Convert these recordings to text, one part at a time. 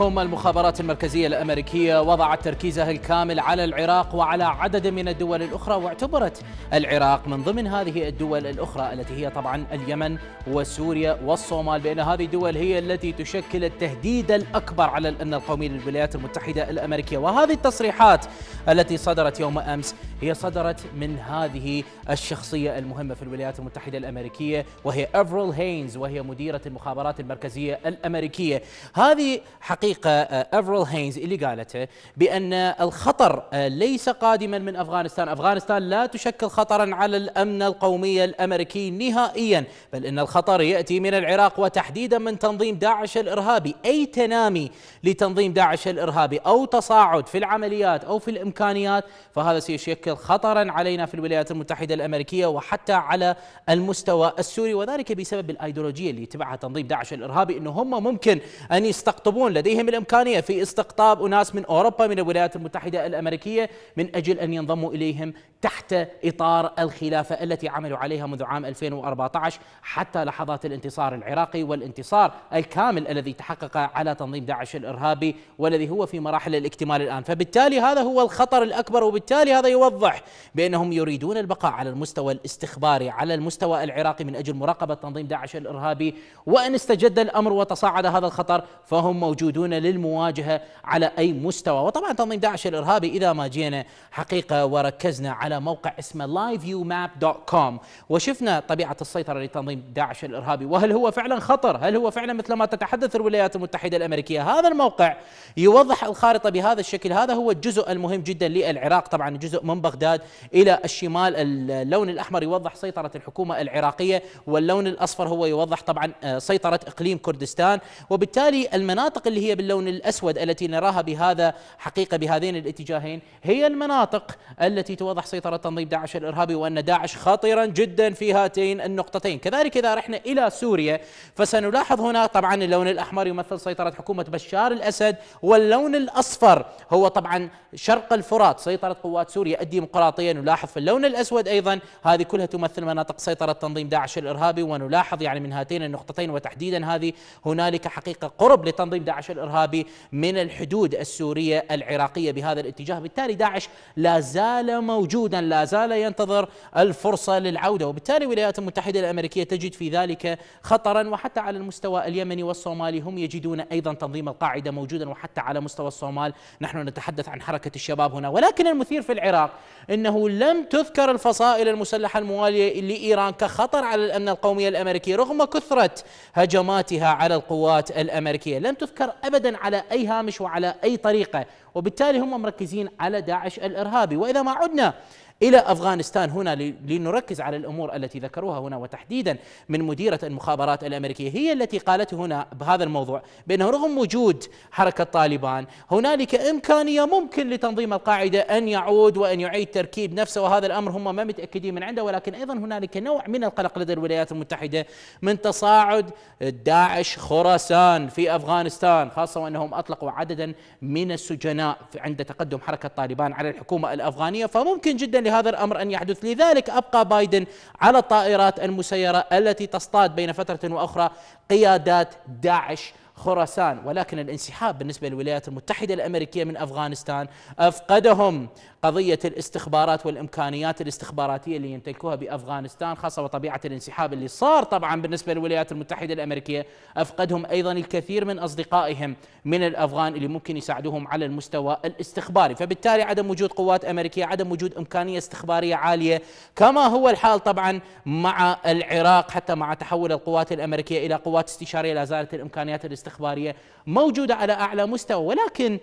حكومة المخابرات المركزية الأمريكية وضعت تركيزها الكامل على العراق وعلى عدد من الدول الأخرى واعتبرت العراق من ضمن هذه الدول الأخرى التي هي طبعا اليمن وسوريا والصومال بأن هذه الدول هي التي تشكل التهديد الأكبر على الأمن القومي للولايات المتحدة الأمريكية وهذه التصريحات التي صدرت يوم أمس هي صدرت من هذه الشخصية المهمة في الولايات المتحدة الأمريكية وهي أفريل هينز وهي مديرة المخابرات المركزية الأمريكية هذه حق الحقيقة أفرل آه، هينز اللي قالته بأن الخطر آه، ليس قادما من أفغانستان أفغانستان لا تشكل خطرا على الأمن القومي الأمريكي نهائيا بل إن الخطر يأتي من العراق وتحديدا من تنظيم داعش الإرهابي أي تنامي لتنظيم داعش الإرهابي أو تصاعد في العمليات أو في الإمكانيات فهذا سيشكل خطرا علينا في الولايات المتحدة الأمريكية وحتى على المستوى السوري وذلك بسبب الأيديولوجية اللي يتبعها تنظيم داعش الإرهابي أنه هم ممكن أن يستقطبون لديهم لديهم الإمكانية في استقطاب أناس من أوروبا من الولايات المتحدة الأمريكية من أجل أن ينضموا إليهم تحت إطار الخلافة التي عملوا عليها منذ عام 2014 حتى لحظات الانتصار العراقي والانتصار الكامل الذي تحقق على تنظيم داعش الإرهابي والذي هو في مراحل الاكتمال الآن فبالتالي هذا هو الخطر الأكبر وبالتالي هذا يوضح بأنهم يريدون البقاء على المستوى الاستخباري على المستوى العراقي من أجل مراقبة تنظيم داعش الإرهابي وأن استجد الأمر وتصاعد هذا الخطر فهم موجودون يعودون للمواجهة على أي مستوى وطبعا تنظيم داعش الإرهابي إذا ما جينا حقيقة وركزنا على موقع اسمه liveviewmap.com وشفنا طبيعة السيطرة لتنظيم داعش الإرهابي وهل هو فعلا خطر هل هو فعلا مثل ما تتحدث الولايات المتحدة الأمريكية هذا الموقع يوضح الخارطة بهذا الشكل هذا هو الجزء المهم جدا للعراق طبعا جزء من بغداد إلى الشمال اللون الأحمر يوضح سيطرة الحكومة العراقية واللون الأصفر هو يوضح طبعا آه، سيطرة إقليم كردستان وبالتالي المناطق اللي هي باللون الأسود التي نراها بهذا حقيقة بهذين الاتجاهين هي المناطق التي توضح سيطرة تنظيم داعش الإرهابي وأن داعش خطيرا جدا في هاتين النقطتين كذلك إذا رحنا إلى سوريا فسنلاحظ هنا طبعا اللون الأحمر يمثل سيطرة حكومة بشار الأسد واللون الأصفر هو طبعا شرق الفرات سيطرة قوات سوريا الديمقراطية نلاحظ في اللون الأسود أيضا هذه كلها تمثل مناطق سيطرة تنظيم داعش الإرهابي ونلاحظ يعني من هاتين النقطتين وتحديدا هذه هنالك حقيقة قرب لتنظيم داعش الإرهابي الارهابي من الحدود السوريه العراقيه بهذا الاتجاه، بالتالي داعش لا زال موجودا لا زال ينتظر الفرصه للعوده، وبالتالي الولايات المتحده الامريكيه تجد في ذلك خطرا وحتى على المستوى اليمني والصومالي هم يجدون ايضا تنظيم القاعده موجودا وحتى على مستوى الصومال نحن نتحدث عن حركه الشباب هنا، ولكن المثير في العراق انه لم تذكر الفصائل المسلحه المواليه لايران كخطر على الامن القومي الامريكي رغم كثره هجماتها على القوات الامريكيه، لم تذكر ابدا على اي هامش وعلى اي طريقه وبالتالي هم مركزين على داعش الارهابي واذا ما عدنا الى افغانستان هنا لنركز على الامور التي ذكروها هنا وتحديدا من مديره المخابرات الامريكيه هي التي قالت هنا بهذا الموضوع بانه رغم وجود حركه طالبان هنالك امكانيه ممكن لتنظيم القاعده ان يعود وان يعيد تركيب نفسه وهذا الامر هم ما متاكدين من عنده ولكن ايضا هنالك نوع من القلق لدى الولايات المتحده من تصاعد داعش خراسان في افغانستان خاصه وانهم اطلقوا عددا من السجناء عند تقدم حركه طالبان على الحكومه الافغانيه فممكن جدا لهذا الامر ان يحدث، لذلك ابقى بايدن على الطائرات المسيره التي تصطاد بين فتره واخرى قيادات داعش خراسان ولكن الانسحاب بالنسبه للولايات المتحده الامريكيه من افغانستان افقدهم قضية الاستخبارات والإمكانيات الاستخباراتية اللي يمتلكوها بأفغانستان خاصة وطبيعة الانسحاب اللي صار طبعا بالنسبة للولايات المتحدة الأمريكية أفقدهم أيضا الكثير من أصدقائهم من الأفغان اللي ممكن يساعدوهم على المستوى الاستخباري فبالتالي عدم وجود قوات أمريكية عدم وجود إمكانية استخبارية عالية كما هو الحال طبعا مع العراق حتى مع تحول القوات الأمريكية إلى قوات استشارية لا زالت الإمكانيات الاستخبارية موجودة على أعلى مستوى ولكن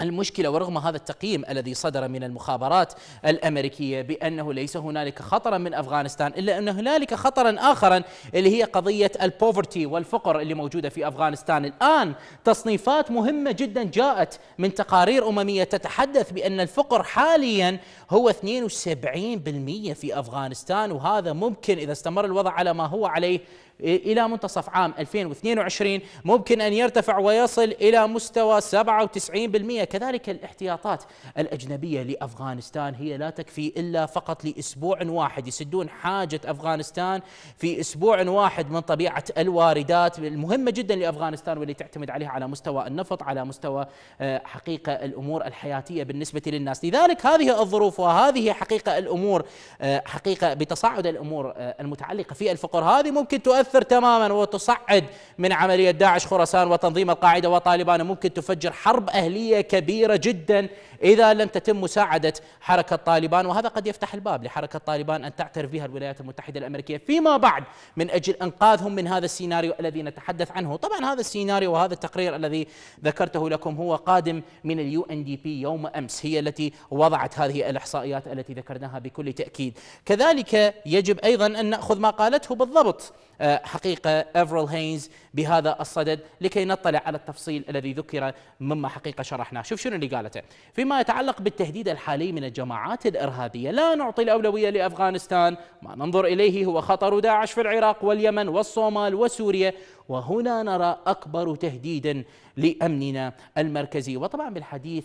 المشكلة ورغم هذا التقييم الذي صدر من المخابرات الأمريكية بأنه ليس هنالك خطرا من أفغانستان إلا أن هنالك خطرا آخرا اللي هي قضية البوفرتي والفقر اللي موجودة في أفغانستان الآن تصنيفات مهمة جدا جاءت من تقارير أممية تتحدث بأن الفقر حاليا هو 72% في أفغانستان وهذا ممكن إذا استمر الوضع على ما هو عليه إلى منتصف عام 2022 ممكن أن يرتفع ويصل إلى مستوى 97% كذلك الاحتياطات الأجنبية لأفغانستان هي لا تكفي إلا فقط لأسبوع واحد يسدون حاجة أفغانستان في أسبوع واحد من طبيعة الواردات المهمة جدا لأفغانستان واللي تعتمد عليها على مستوى النفط على مستوى آه، حقيقة الأمور الحياتية بالنسبة للناس لذلك هذه الظروف وهذه حقيقة الأمور آه، حقيقة بتصاعد الأمور آه، المتعلقة في الفقر هذه ممكن تؤثر تماما وتصعد من عملية داعش خراسان وتنظيم القاعدة وطالبان ممكن تفجر حرب أهلية كبيرة جدا إذا لم تتم مساعدة حركة طالبان وهذا قد يفتح الباب لحركة طالبان أن تعترف بها الولايات المتحدة الأمريكية فيما بعد من أجل إنقاذهم من هذا السيناريو الذي نتحدث عنه طبعا هذا السيناريو وهذا التقرير الذي ذكرته لكم هو قادم من اليو ان دي بي يوم أمس هي التي وضعت هذه الإحصائيات التي ذكرناها بكل تأكيد كذلك يجب أيضا أن نأخذ ما قالته بالضبط آه، حقيقة أفريل هينز بهذا الصدد لكي نطلع على التفصيل الذي ذكر مما حقيقة شرحناه شوف شنو اللي قالته فيما يتعلق بالتهديد الحالي من الجماعات الإرهابية لا نعطي الأولوية لأفغانستان ما ننظر إليه هو خطر داعش في العراق واليمن والصومال وسوريا وهنا نرى أكبر تهديد لأمننا المركزي وطبعا بالحديث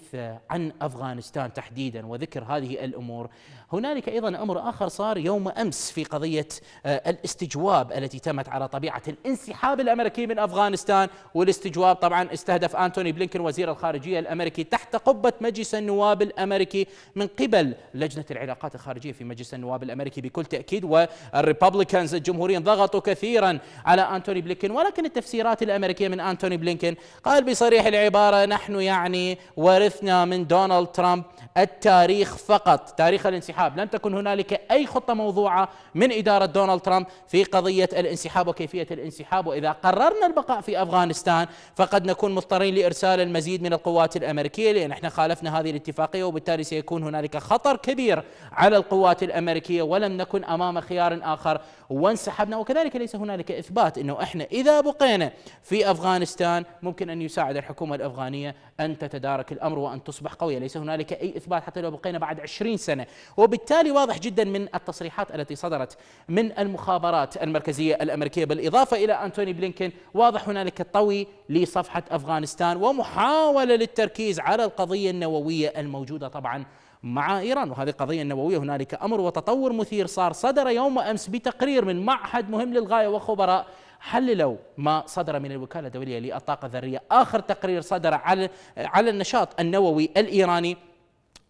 عن أفغانستان تحديدا وذكر هذه الأمور هنالك أيضا أمر آخر صار يوم أمس في قضية آه، الاستجواب التي تمت على طبيعة الانسحاب الأمريكي من أفغانستان والاستجواب طبعا استهدف أنتوني بلينكن وزير الخارجية الأمريكي تحت قبة مجلس النواب الأمريكي من قبل لجنة العلاقات الخارجية في مجلس النواب الأمريكي بكل تأكيد والريببليكنز الجمهوريين ضغطوا كثيرا على أنتوني بلينكن ولكن التفسيرات الأمريكية من أنتوني بلينكن قال بصريح العبارة نحن يعني ورثنا من دونالد ترامب التاريخ فقط تاريخ الانسحاب لم تكن هنالك أي خطة موضوعة من إدارة دونالد ترامب في قضية الانسحاب الانسحاب وكيفيه الانسحاب واذا قررنا البقاء في افغانستان فقد نكون مضطرين لارسال المزيد من القوات الامريكيه لان احنا خالفنا هذه الاتفاقيه وبالتالي سيكون هنالك خطر كبير على القوات الامريكيه ولم نكن امام خيار اخر وانسحبنا وكذلك ليس هنالك اثبات انه احنا اذا بقينا في افغانستان ممكن ان يساعد الحكومه الافغانيه ان تتدارك الامر وان تصبح قويه، ليس هنالك اي اثبات حتى لو بقينا بعد 20 سنه، وبالتالي واضح جدا من التصريحات التي صدرت من المخابرات المركزيه الأمريكية بالإضافة إلى أنتوني بلينكن واضح هنالك طوي لصفحة أفغانستان ومحاولة للتركيز على القضية النووية الموجودة طبعا مع إيران وهذه القضية النووية هنالك أمر وتطور مثير صار صدر يوم أمس بتقرير من معهد مهم للغاية وخبراء حللوا ما صدر من الوكالة الدولية للطاقة الذرية آخر تقرير صدر على على النشاط النووي الإيراني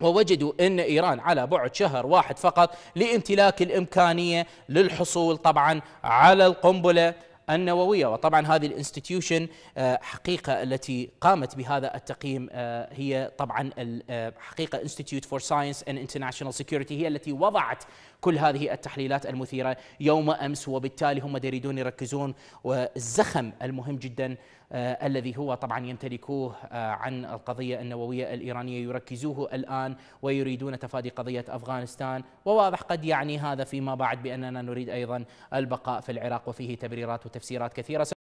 ووجدوا أن إيران على بعد شهر واحد فقط لامتلاك الإمكانية للحصول طبعا على القنبلة النووية وطبعا هذه الانستتيوشن آه، حقيقة التي قامت بهذا التقييم آه، هي طبعا آه، حقيقة انستتيوت فور ساينس اند انترناشونال سكيورتي هي التي وضعت كل هذه التحليلات المثيرة يوم أمس وبالتالي هم يريدون يركزون والزخم المهم جدا آه، الذي هو طبعا يمتلكوه آه، عن القضية النووية الإيرانية يركزوه الآن ويريدون تفادي قضية أفغانستان وواضح قد يعني هذا فيما بعد بأننا نريد أيضا البقاء في العراق وفيه تبريرات وتفسيرات كثيرة